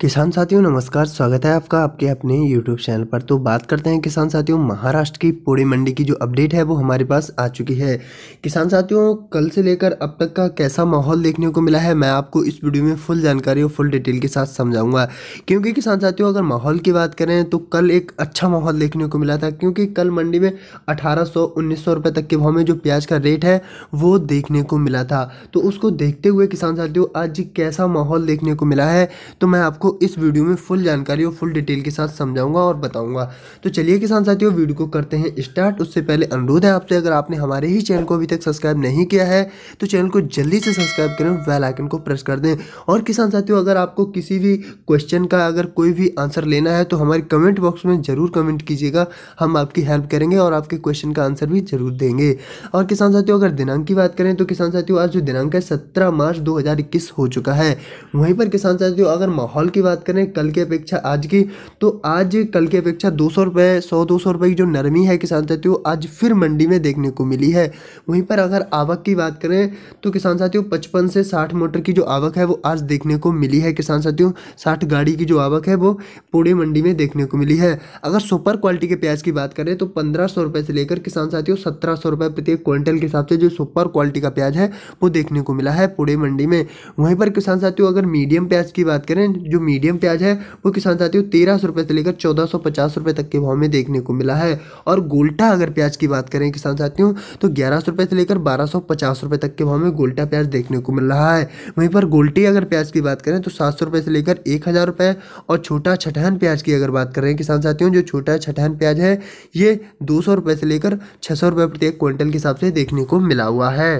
किसान साथियों नमस्कार स्वागत है आपका आपके अपने YouTube चैनल पर तो बात करते हैं किसान साथियों महाराष्ट्र की पूड़ी मंडी की जो अपडेट है वो हमारे पास आ चुकी है किसान साथियों कल से लेकर अब तक का कैसा माहौल देखने को मिला है मैं आपको इस वीडियो में फुल जानकारी और फुल डिटेल के साथ समझाऊंगा क्योंकि किसान साथियों अगर माहौल की बात करें तो कल एक अच्छा माहौल देखने को मिला था क्योंकि कल मंडी में अठारह सौ तक के भाव में जो प्याज का रेट है वो देखने को मिला था तो उसको देखते हुए किसान साथियों आज कैसा माहौल देखने को मिला है तो मैं आपको आपको इस वीडियो में फुल जानकारी और फुल डिटेल के साथ समझाऊंगा और बताऊंगा तो चलिए किसान साथियों वीडियो को करते हैं स्टार्ट उससे पहले अनुरोध है आपसे अगर आपने हमारे ही चैनल को अभी तक सब्सक्राइब नहीं किया है तो चैनल को जल्दी से सब्सक्राइब करें वेल आइकन को प्रेस कर दें और किसान साथियों अगर आपको किसी भी क्वेश्चन का अगर कोई भी आंसर लेना है तो हमारे कमेंट बॉक्स में ज़रूर कमेंट कीजिएगा हम आपकी हेल्प करेंगे और आपके क्वेश्चन का आंसर भी जरूर देंगे और किसान साथियों अगर दिनांक की बात करें तो किसान साथियों आज जो दिनांक है सत्रह मार्च दो हो चुका है वहीं पर किसान साथियों अगर माहौल की की बात करें कल की अपेक्षा आज की तो आज कल की अपेक्षा दो सौ रुपये सौ दो सौ रुपये की जो नरमी है किसान साथियों आज फिर मंडी में देखने को मिली है वहीं पर अगर आवक की बात करें तो किसान साथियों पचपन से साठ मोटर की जो आवक है वो आज देखने को मिली है किसान साथियों साठ गाड़ी की जो आवक है वो पूरे मंडी में देखने को मिली है अगर सुपर क्वालिटी के प्याज की बात करें तो पंद्रह सौ रुपये से लेकर किसान साथियों सत्रह सौ रुपये प्रति क्विंटल के हिसाब से जो सुपर क्वालिटी का प्याज है वो देखने को मिला है पूरे मंडी में वहीं पर किसान साथियों अगर मीडियम प्याज की बात करें जो मीडियम प्याज है वो किसान साथियों तेरह सौ से लेकर चौदह सौ पचास रुपये तक के भाव में देखने को मिला है और गोल्टा अगर प्याज की बात करें किसान साथियों तो ग्यारह सौ से लेकर बारह सौ पचास रुपये तक के भाव में गोल्टा प्याज देखने को मिल रहा है वहीं पर गोल्टी अगर प्याज की बात करें तो सात सौ से लेकर एक हज़ार रुपये और छोटा छठहन प्याज की अगर बात करें किसान साथियों जो छोटा छठहन प्याज है ये दो सौ से लेकर छः सौ प्रति एक क्विंटल के हिसाब से देखने को मिला हुआ है